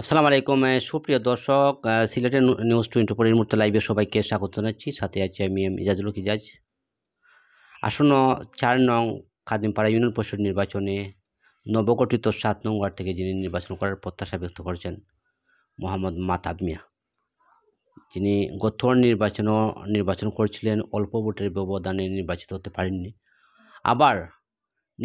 আসসালামু আলাইকুম সুপ্রিয় দর্শক সিলেটের নিউজ টোয়েন্টি ফোর এর মুহূর্তে লাইভে সবাইকে স্বাগত জানাচ্ছি সাথে আছি আমি এম ইজাজুল ইজাজ আসন্ন চার নং খাদিমপাড়া ইউনিয়ন পরিষদ নির্বাচনে নবগঠিত সাত নং ওয়ার্ড থেকে যিনি নির্বাচন করার প্রত্যাশা ব্যক্ত করেছেন মোহাম্মদ মাতাব মিয়া যিনি গত নির্বাচনও নির্বাচন করেছিলেন অল্প ভোটের ব্যবধানে নির্বাচিত হতে পারেননি আবার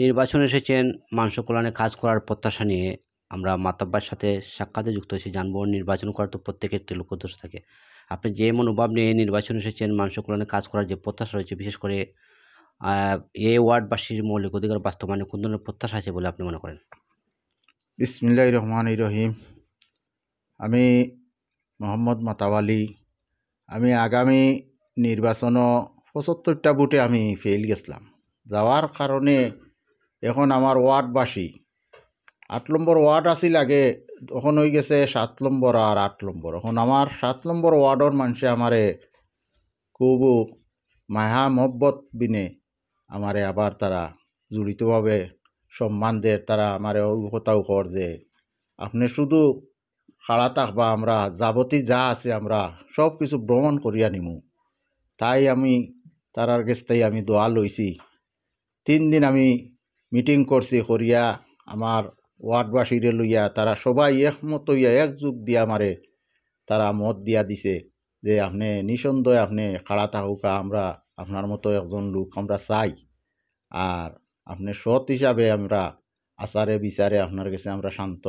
নির্বাচন এসেছেন মানুষ কল্যাণে কাজ করার প্রত্যাশা নিয়ে আমরা মাতাব্বার সাথে সাক্ষাতে যুক্ত হয়েছি যানবাহন নির্বাচন করা তো প্রত্যেকের একটি লক্ষ্যদর্শ থাকে আপনি যে মনোভাব নিয়ে নির্বাচন এসেছেন মানুষের কল্যাণে কাজ করার যে প্রত্যাশা রয়েছে বিশেষ করে এ ওয়ার্ডবাসীর মৌলিক অধিকার বাস্তবায়নে কোন ধরনের প্রত্যাশা আছে বলে আপনি মনে করেন বিসমিল্লাহ রহমান রহিম আমি মোহাম্মদ মাতাবালি আমি আগামী নির্বাচনও পঁচাত্তরটা বুটে আমি ফেল গেছিলাম যাওয়ার কারণে এখন আমার ওয়ার্ডবাসী আট নম্বর ওয়ার্ড আসিল আগে তখন হয়ে গেছে সাত নম্বর আর আট নম্বর এখন আমার সাত নম্বর ওয়ার্ডর মানুষে আমারে খুব মায়া মহব্বত বিনে আমারে আবার তারা জড়িতভাবে সম্মান দেয় তারা আমারে অভিজ্ঞতাও কর দেয় আপনি শুধু খাড়া বা আমরা যাবতী যা আছে আমরা সব কিছু ভ্রমণ করি নিমু তাই আমি তারার গেস্তাই আমি দোয়া লইছি তিন দিন আমি মিটিং করছি করিয়া আমার ওয়ার্ডবাসীরে লইয়া তারা সবাই একমত হইয়া একযুগ দিয়া মারে তারা মত দিয়া দিছে যে আপনি নিঃসন্দেহে আপনি খাড়া থাকুকা আমরা আপনার মতো একজন লোক আমরা চাই আর আপনি সৎ হিসাবে আমরা আচারে বিচারে আপনার কাছে আমরা শান্ত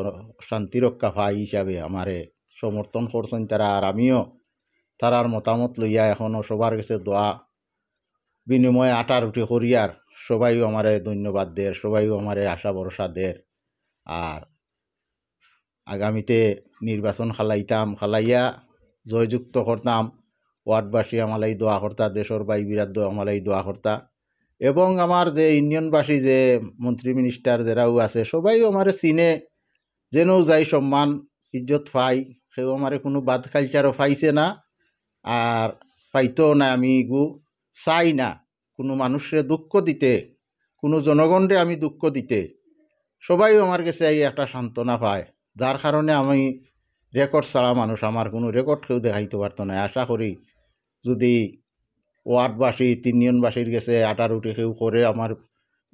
শান্তিরক্ষা ভাই হিসাবে আমারে সমর্থন করছেন তারা আর আমিও তারার মতামত লইয়া এখনও সবার কাছে দোয়া বিনিময়ে আটা রুটি করিয়ার সবাইও আমারে ধন্যবাদ দেয় সবাইও আমারে আশা ভরসা দেয় আর আগামীতে নির্বাচন খালাইতাম খালাইয়া জয়যুক্ত করতাম ওয়ার্ডবাসী আমালাই দোয়া কর্তা দেশর বাই বিরাট আমালাই দোয়া কর্তা এবং আমার যে ইউনিয়নবাসী যে মন্ত্রী মিনিস্টার যারাও আছে সবাই আমার চিনে যেনও যাই সম্মান ইজ্জত পাই সেও আমার কোনো বাদ কালচারও পাইছে না আর পাইতেও না আমি গু চাই না কোনো মানুষের দুঃখ দিতে কোনো জনগণরে আমি দুঃখ দিতে সবাই আমার কাছে এই একটা সান্ত্বনা পায় যার কারণে আমি রেকর্ড ছাড়া মানুষ আমার কোনো রেকর্ড কেউ দেখাইতে পারতো না আশা করি যদি ওয়ার্ডবাসী তিনজনবাসীর কাছে আটা রুটি কেউ করে আমার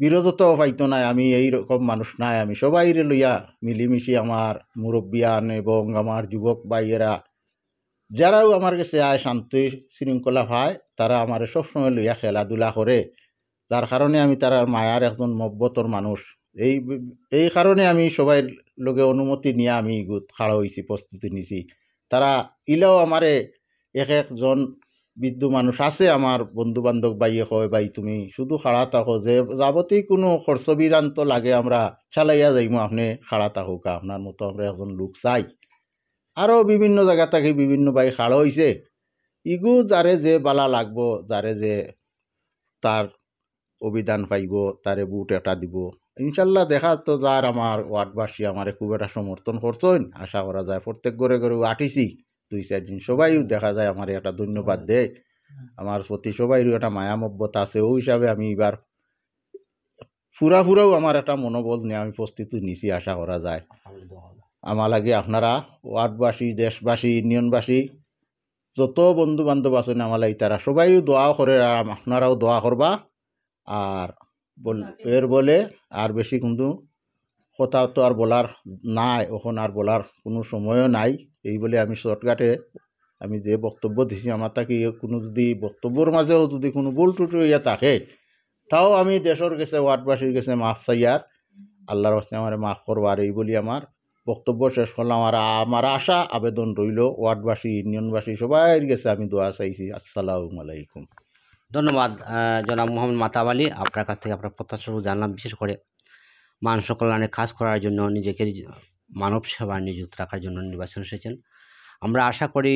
বিরোধত পাইতো না আমি এই রকম মানুষ নাই আমি সবাই লইয়া মিলিমিশি আমার মুরব্বিয়ান এবং আমার যুবক বাইয়েরা যারাও আমার কাছে আয় শান্তি শৃঙ্খলা পায় তারা আমার সবসময় লইয়া খেলাধুলা করে যার কারণে আমি তারা মায়ার একজন মব্বতর মানুষ এই এই কারণে আমি সবাই লগে অনুমতি নিয়ে আমি খাড়া হয়েছি প্রস্তুতি নিছি তারা ইলেও আমারে এক একজন বৃদ্ধ মানুষ আছে আমার বন্ধু বান্ধব বাইয়ে কয় বাই তুমি শুধু খাড়া থাকো যে যাবতেই কোনো খরচবিদান্ত লাগে আমরা চালাইয়া যাইমো আপনি খাড়া থাকুক আপনার মতো আমরা একজন লোক চাই আরও বিভিন্ন জায়গা থাকি বিভিন্ন বাই খাড়া হয়েছে ইগু যারে যে বালা লাগবো যারে যে তার অভিধান পাইব তারে বুট এটা দিব ইনশাল্লাহ দেখা তো যার আমার ওয়ার্ডবাসী আমারে খুব একটা সমর্থন করছেন আশা করা যায় প্রত্যেক ঘরে ঘরে আটিছি দুই চার দিন সবাই দেখা যায় আমার একটা ধন্যবাদ দেয় আমার প্রতি সবাইরও একটা মায়ামব্যত আছে ওই হিসাবে আমি এবার ফুরা ফুরাও আমার একটা মনোবল নিয়ে আমি প্রস্তুতি নিছি আশা করা যায় আমার লাগে আপনারা ওয়ার্ডবাসী দেশবাসী ইউনিয়নবাসী যত বন্ধু বান্ধব আছেন আমার লাগে তারা সবাই দোয়া করে আর আপনারাও দোয়া করবা আর এর বলে আর বেশি কিন্তু কথা তো আর বলার নাই ওখন আর বলার কোনো সময়ও নাই এই বলে আমি শর্টকাটে আমি যে বক্তব্য দিছি আমার তাকে কোনো যদি বক্তব্যর মাঝেও যদি কোনো ভুল টুটি ইয়া থাকে তাও আমি দেশের গেছে ওয়ার্ডবাসীর গেছে মাফ চাই আর আল্লাহর হস্তে আমার মাফ করবো আর এই বলি আমার বক্তব্য শেষ করলাম আর আমার আশা আবেদন রইল ওয়ার্ডবাসী ইউনিয়নবাসী সবাই গেছে আমি দোয়া চাইছি আসসালামু আলাইকুম ধন্যবাদ জনাব মোহাম্মদ মাতাব আলী আপনার কাছ থেকে আপনার প্রত্যাশা জানলাম বিশেষ করে মানুষ কল্যাণে কাজ করার জন্য নিজেকে মানব সেবা নিযুক্ত রাখার জন্য নির্বাচন এসেছেন আমরা আশা করি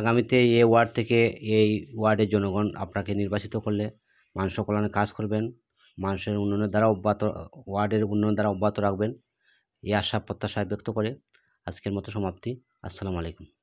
আগামীতে এই ওয়ার্ড থেকে এই ওয়ার্ডের জনগণ আপনাকে নির্বাচিত করলে মানুষ কল্যাণে কাজ করবেন মানুষের উন্নয়নের দ্বারা অব্যাহত ওয়ার্ডের উন্নয়ন দ্বারা অব্যাহত রাখবেন এই আশা প্রত্যাশা ব্যক্ত করে আজকের মতো সমাপ্তি আসসালামু আলাইকুম